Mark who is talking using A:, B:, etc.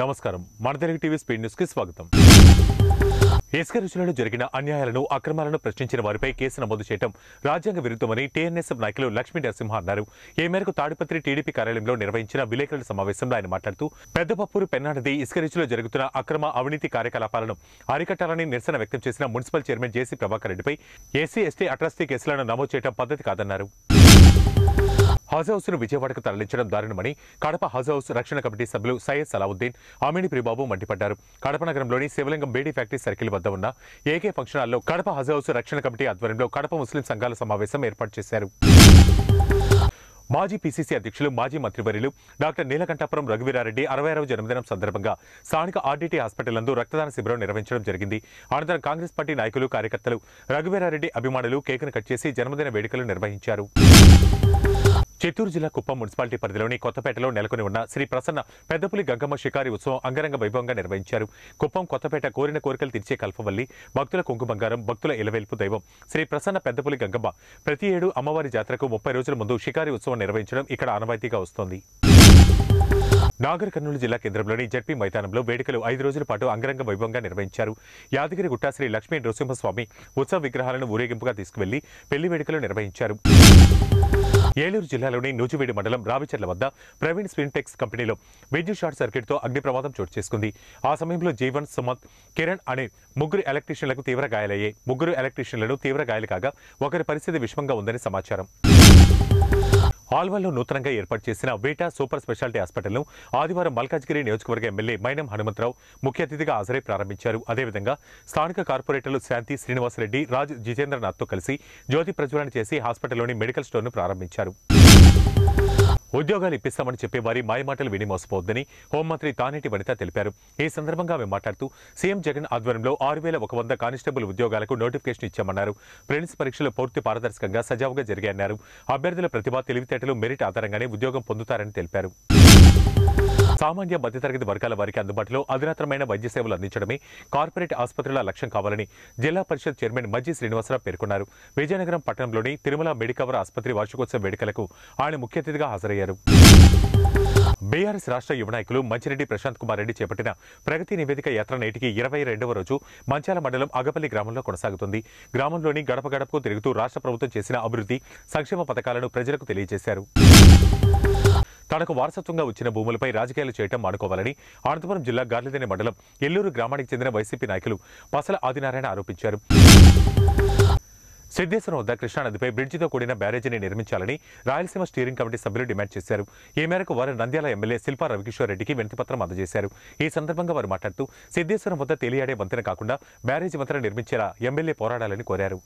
A: నమస్కారం మన Telugu TV speed news కి స్వాగతం ఇసుక జరిగిన అన్యాయాలను అక్రమాలను ప్రశ్నించిన వారిపై కేసు నమోదు చేయడం రాజ్యాంగ విరుద్ధమని టీఎన్ఎస్ఎఫ్ నాయకులు లక్ష్మీ నరసింహ అన్నారు ఈ మేరకు తాడిపత్రి టీడీపీ కార్యాలయంలో నిర్వహించిన విలేకరుల సమావేశంలో ఆయన మాట్లాడుతూ పెద్దపప్పూరు పెన్నానది ఇసుక రుచులో జరుగుతున్న అక్రమ అవినీతి కార్యకలాపాలను అరికట్టాలని నిరసన వ్యక్తం చేసిన మున్సిపల్ చైర్మన్ జేసీ ప్రభాకర్ రెడ్డిపై ఎస్సీ ఎస్టీ అట్రాసిటీ కేసులను నమోదు చేయడం పద్ధతి కాదన్నారు హౌస్ ను విజయవాడకు తరలించడం దారుణమని కడప హౌస్ రక్షణ కమిటీ సభ్యులు సయ్యద్ సలావుద్దీన్ అమీని ప్రిబాబు మండిపడ్డారు కడప నగరంలోని శివలింగం బేడీ ఫ్యాక్టరీ సర్కిల్ వద్ద ఉన్న ఏకే ఫంక్షన్ హాల్లో కడప హౌస్ రక్షణ కమిటీ ఆధ్వర్యంలో కడప ముస్లిం సంఘాల సమావేశం ఏర్పాటు చేశారు మాజీ పీసీసీ అధ్యక్షులు మాజీ మంత్రివర్యులు డాక్టర్ నీలకంఠాపురం రఘువీరారెడ్డి అరవై ఆరవ జన్మదినం సందర్భంగా స్థానిక ఆర్డీటీ హాస్పిటల్ నందు రక్తదాన శిబిరం నిర్వహించడం జరిగింది అనంతరం కాంగ్రెస్ పార్టీ నాయకులు కార్యకర్తలు రఘువీరారెడ్డి అభిమానులు కేకును కట్ చేసి జన్మదిన వేడుకలు నిర్వహించారు చిత్తూరు జిల్లా కుప్పం మున్సిపాలిటీ పరిధిలోని కొత్తపేటలో నెలకొని ఉన్న శ్రీ ప్రసన్న పెద్దపులి గంగమ్మ షికారి ఉత్సవం అంగరంగ వైభవంగా నిర్వహించారు కుప్పం కొత్తపేట కోరిన కోరికలు తీర్చే కల్పవల్లి భక్తుల కుంకు బంగారం భక్తుల ఇలవేల్పు దైవం శ్రీ ప్రసన్న పెద్దపులి గంగమ్మ ప్రతి ఏడు అమ్మవారి జాతరకు ముప్పై రోజుల ముందు షికారి ఉత్సవం నిర్వహించడం ఇక్కడ ఆనవాయితీగా వస్తోంది నాగర్ కర్నూలు జిల్లా కేంద్రంలోని జడ్పీ మైదానంలో వేడుకలు ఐదు రోజుల పాటు అంగరంగ వైభవంగా నిర్వహించారు యాదగిరి గుట్టాశ్రీ లక్ష్మీ నృసింహస్వామి ఉత్సవ విగ్రహాలను ఊరేగింపుగా తీసుకువెళ్లి పెళ్లి వేడుకలు నిర్వహించారు ఏలూరు జిల్లాలోని నూజివీడు మండలం రావిచర్ల వద్ద ప్రవీణ్ స్విన్టెక్స్ కంపెనీలో విద్యుత్ షార్ట్ తో అగ్ని ప్రమాదం చోటు చేసుకుంది ఆ సమయంలో జీవన్ సుమత్ కిరణ్ అనే ముగ్గురు ఎలక్ట్రీషియన్లకు తీవ్ర గాయాలయ్యాయి ముగ్గురు ఎలక్ట్రీషియన్లను తీవ్ర గాయాలు కాగా ఒకరి పరిస్థితి విషమంగా ఉందని సమాచారం ఆల్వాల్లో నూతనంగా ఏర్పాటు చేసిన వేటా సూపర్ స్పెషాలిటీ హాస్పిటల్ను ఆదివారం మల్కాజ్గిరి నియోజకవర్గ ఎమ్మెల్యే మైనం హనుమంతరావు ముఖ్య అతిథిగా హాజరై ప్రారంభించారు అదేవిధంగా స్థానిక కార్పొరేటర్లు శాంతి శ్రీనివాసరెడ్డి రాజ్ జితేంద్రనాథ్తో కలిసి జ్యోతి ప్రజ్వలన చేసి హాస్పిటల్లోని మెడికల్ స్టోర్ను ప్రారంభించారు ఉద్యోగాలు ఇప్పిస్తామని చెప్పే వారి మాయమాటలు విని మోసపోవద్దని హోంమంత్రి తానేటి వనిత తెలిపారు ఈ సందర్భంగా ఆమె మాట్లాడుతూ సీఎం జగన్ ఆధ్వర్యంలో ఆరు వేల ఒక వంద కానిస్టేబుల్ ఉద్యోగాలకు నోటిఫికేషన్ ఇచ్చామన్నారు ప్రిన్స్ పరీక్షలు పూర్తి పారదర్శకంగా సజావుగా జరిగాయన్నారు అభ్యర్థుల ప్రతిభ తెలివితేటలు మెరిట్ ఆధారంగానే ఉద్యోగం పొందుతారని తెలిపారు సామాన్య మధ్యతరగతి వర్గాల వారికి అందుబాటులో అధునాతనమైన వైద్య సేవలు అందించడమే కార్పొరేట్ ఆసుపత్రుల లక్ష్యం కావాలని జిల్లా పరిషత్ చైర్మన్ మజ్జి శ్రీనివాసరావు పేర్కొన్నారు విజయనగరం పట్టణంలోని తిరుమల మెడికవర్ ఆసుపత్రి వార్షికోత్సవ వేడుకలకు ఆయన ముఖ్య అతిథిగా హాజరయ్యారు బీఆర్ఎస్ రాష్ట్ర యువ నాయకులు మంచిరెడ్డి ప్రశాంత్ కుమార్ రెడ్డి చేపట్టిన ప్రగతి నివేదిక యాత్ర నేటికి ఇరవై రెండవ రోజు మంచాల మండలం అగపల్లి గ్రామంలో కొనసాగుతుంది గ్రామంలోని గడప గడపకు తిరుగుతూ రాష్ట్ర ప్రభుత్వం చేసిన అభివృద్ధి సంక్షేమ పథకాలను ప్రజలకు తెలియజేశారు తనకు వారసత్వంగా వచ్చిన భూములపై రాజకీయాలు చేయడం మానుకోవాలని అనంతపురం జిల్లా గార్లిదేని మండలం ఎల్లూరు గ్రామానికి చెందిన వైసీపీ నాయకులు పసల ఆదినారాయణ ఆరోపించారు సిద్ధేశ్వరం వద్ద కృష్ణానదిపై బ్రిడ్జితో కూడిన బ్యారేజీని నిర్మించాలని రాయలసీమ స్టీరింగ్ కమిటీ సభ్యులు డిమాండ్ చేశారు ఈ మేరకు వారు నంద్యాల ఎమ్మెల్యే శిల్పా రవికిషోర్ రెడ్డికి వినతిపత్రం అందజేశారు ఈ సందర్భంగా వారు మాట్లాడుతూ సిద్ధేశ్వరం వద్ద తేలియాడే వంతెన కాకుండా బ్యారేజీ వంతెన నిర్మించేలా ఎమ్మెల్యే పోరాడాలని కోరారు